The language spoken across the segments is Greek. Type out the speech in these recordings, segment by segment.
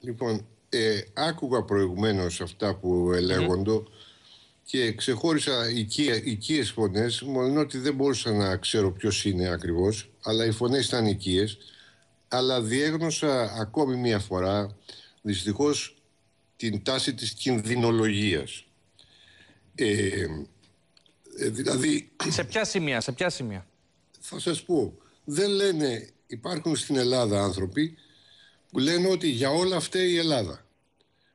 Λοιπόν, ε, άκουγα προηγουμένως αυτά που ελέγονται και ξεχώρισα οικίες, φωνές, φωνές, μόνο ότι δεν μπορούσα να ξέρω ποιος είναι ακριβώς, αλλά οι φωνές ήταν οικίες, αλλά διέγνωσα ακόμη μία φορά, δυστυχώς, την τάση της κινδυνολογίας. Ε, ε δηλαδή... Σε ποια σημεία, σε ποια σημεία. Θα σας πω, δεν λένε, υπάρχουν στην Ελλάδα άνθρωποι που λένε ότι για όλα φταίει η Ελλάδα.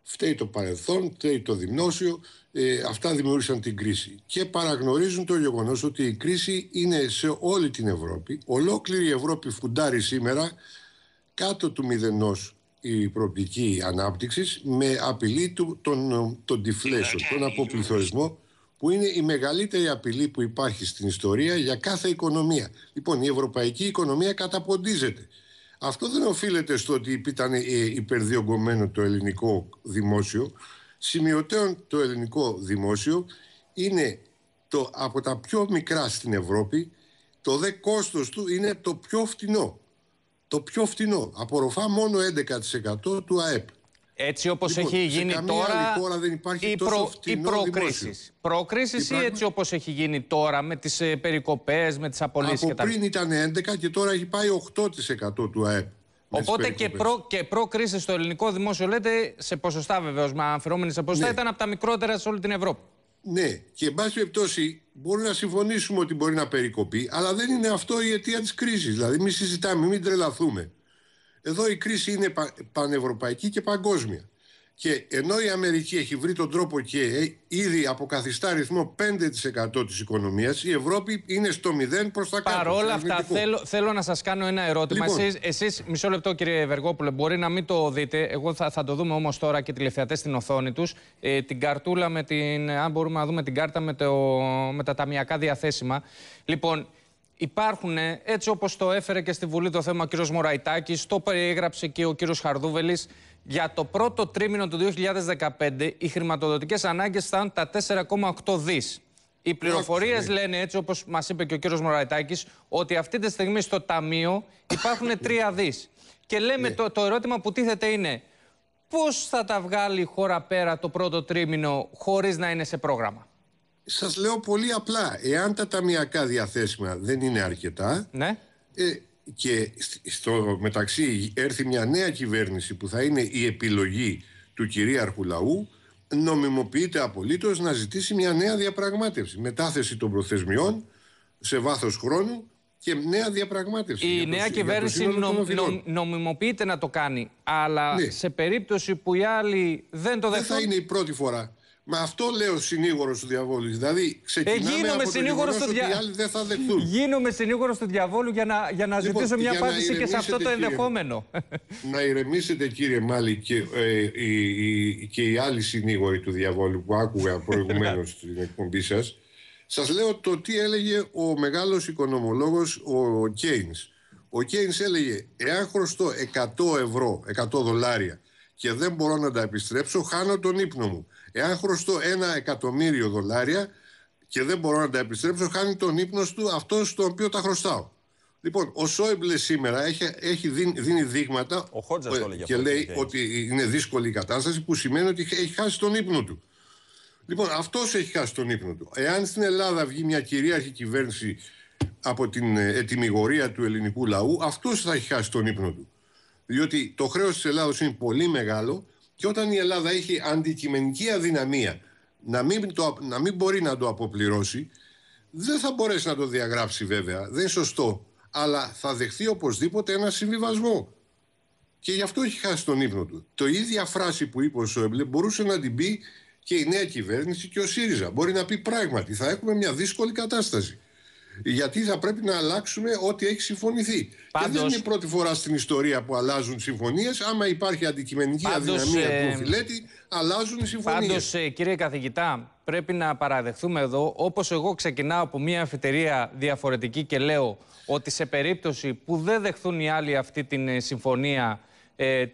Φταίει το παρελθόν, φταίει το δημόσιο, ε, αυτά δημιούργησαν την κρίση. Και παραγνωρίζουν το γεγονός ότι η κρίση είναι σε όλη την Ευρώπη. Ολόκληρη η Ευρώπη φουντάρει σήμερα κάτω του μηδενός η προοπτική ανάπτυξης με απειλή του, τον, τον deflation, τον αποπληθωρισμό που είναι η μεγαλύτερη απειλή που υπάρχει στην ιστορία για κάθε οικονομία. Λοιπόν, η ευρωπαϊκή οικονομία καταποντίζεται. Αυτό δεν οφείλεται στο ότι ήταν ε, υπερδιογκωμένο το ελληνικό δημόσιο. Σημειωτέων το ελληνικό δημόσιο είναι το, από τα πιο μικρά στην Ευρώπη. Το δε κόστος του είναι το πιο φτηνό. Το πιο φτηνό. Απορροφά μόνο 11% του ΑΕΠ. Έτσι όπως λοιπόν, έχει γίνει τώρα χώρα δεν υπάρχει οι, προ, προκρίση. Προκρίση ή έτσι όπως έχει γίνει τώρα με τις περικοπέ, περικοπές, με τις απολύσεις και τα... πριν ήταν 11 και τώρα έχει πάει 8% του ΑΕΠ. Οπότε και, προ, και προκρίσεις στο ελληνικό δημόσιο λέτε σε ποσοστά βεβαίως, μα αμφιρόμενη σε ποσοστά ναι. ήταν από τα μικρότερα σε όλη την Ευρώπη. Ναι, και εν πάση περιπτώσει μπορούμε να συμφωνήσουμε ότι μπορεί να περικοπεί, αλλά δεν είναι αυτό η αιτία της κρίσης. Δηλαδή μην συζητάμε, μην τρελαθούμε. Εδώ η κρίση είναι πανευρωπαϊκή και παγκόσμια. Και ενώ η Αμερική έχει βρει τον τρόπο και ε, ήδη αποκαθιστά ρυθμό 5% της οικονομίας, η Ευρώπη είναι στο 0 προς τα κάτω. Παρόλα αυτά θέλω, θέλω να σας κάνω ένα ερώτημα. Λοιπόν. Εσείς, εσείς, μισό λεπτό κύριε Βεργόπουλε, μπορεί να μην το δείτε. Εγώ θα, θα το δούμε όμως τώρα και τηλεφιατές στην οθόνη τους. Ε, την καρτούλα με την, αν μπορούμε να δούμε την κάρτα με, το, με τα ταμιακά διαθέσιμα. Λοιπόν, Υπάρχουν, έτσι όπως το έφερε και στη Βουλή το θέμα ο κ. Μωραϊτάκης, το περιέγραψε και ο κύριος Χαρδούβελης, για το πρώτο τρίμηνο του 2015 οι χρηματοδοτικές ανάγκες ήταν τα 4,8 δις. Οι πληροφορίε λένε, έτσι όπως μας είπε και ο κύριος Μωραϊτάκη, ότι αυτή τη στιγμή στο Ταμείο υπάρχουν τρία δις. Και λέμε ναι. το, το ερώτημα που τίθεται είναι πώς θα τα βγάλει η χώρα πέρα το πρώτο τρίμηνο χωρίς να είναι σε πρόγραμμα. Σας λέω πολύ απλά, εάν τα ταμιακά διαθέσιμα δεν είναι αρκετά ναι. ε, και στο μεταξύ έρθει μια νέα κυβέρνηση που θα είναι η επιλογή του κυρίαρχου λαού, νομιμοποιείται απολύτως να ζητήσει μια νέα διαπραγμάτευση, μετάθεση των προθεσμιών σε βάθος χρόνου και νέα διαπραγμάτευση. Η νέα κυβέρνηση νομιμοποιείται να το κάνει, αλλά ναι. σε περίπτωση που οι άλλοι δεν το δεχτούν... Δεν θα είναι η πρώτη φορά. Με αυτό λέω συνήγορος του διαβόλου. Δηλαδή, ξεκινάμε ε, από συνήγορο του διαβόλου. Οι άλλοι δεν θα δεχτούν. Γίνομαι συνήγορος του διαβόλου για να, για να λοιπόν, ζητήσω μια απάντηση και σε αυτό το ενδεχόμενο. να ηρεμήσετε, κύριε Μάλι, και, ε, οι, και οι άλλοι συνήγοροι του διαβόλου που άκουγα προηγουμένως στην εκπομπή σας. Σας λέω το τι έλεγε ο μεγάλος οικονομολόγος ο Κέιν. Ο Κέιν έλεγε: Εάν χρωστώ 100 ευρώ, 100 δολάρια και δεν μπορώ να τα επιστρέψω, χάνω τον ύπνο μου. Εάν χρωστώ ένα εκατομμύριο δολάρια και δεν μπορώ να τα επιστρέψω, χάνει τον ύπνο του αυτό στον οποίο τα χρωστάω. Λοιπόν, ο Σόιμπλε σήμερα έχει, έχει δίνει, δείγματα ο το και λέει ότι είναι δύσκολη η κατάσταση, που σημαίνει ότι έχει χάσει τον ύπνο του. Λοιπόν, αυτός έχει χάσει τον ύπνο του. Εάν στην Ελλάδα βγει μια κυρίαρχη κυβέρνηση από την ε, ετοιμιγορία του ελληνικού λαού, αυτός θα έχει χάσει τον ύπνο του. Διότι το χρέος της Ελλάδος είναι πολύ μεγάλο και όταν η Ελλάδα έχει αντικειμενική αδυναμία να μην, το, να μην μπορεί να το αποπληρώσει, δεν θα μπορέσει να το διαγράψει βέβαια. Δεν είναι σωστό. Αλλά θα δεχθεί οπωσδήποτε ένα συμβιβασμό. Και γι' αυτό έχει χάσει τον ύπνο του. Το ίδια φράση που είπε ο Σόμπλε μπορούσε να την πει και η νέα κυβέρνηση και ο ΣΥΡΙΖΑ. Μπορεί να πει πράγματι θα έχουμε μια δύσκολη κατάσταση γιατί θα πρέπει να αλλάξουμε ό,τι έχει συμφωνηθεί. Πάντως, και δεν είναι η πρώτη φορά στην ιστορία που αλλάζουν συμφωνίες. Άμα υπάρχει αντικειμενική αδυναμία ε, του φιλέτη, αλλάζουν οι συμφωνίες. Πάντως, ε, κύριε καθηγητά, πρέπει να παραδεχθούμε εδώ, όπως εγώ ξεκινάω από μια αφιτερία διαφορετική και λέω ότι σε περίπτωση που δεν δεχθούν οι άλλοι αυτή την ε, συμφωνία. Ε,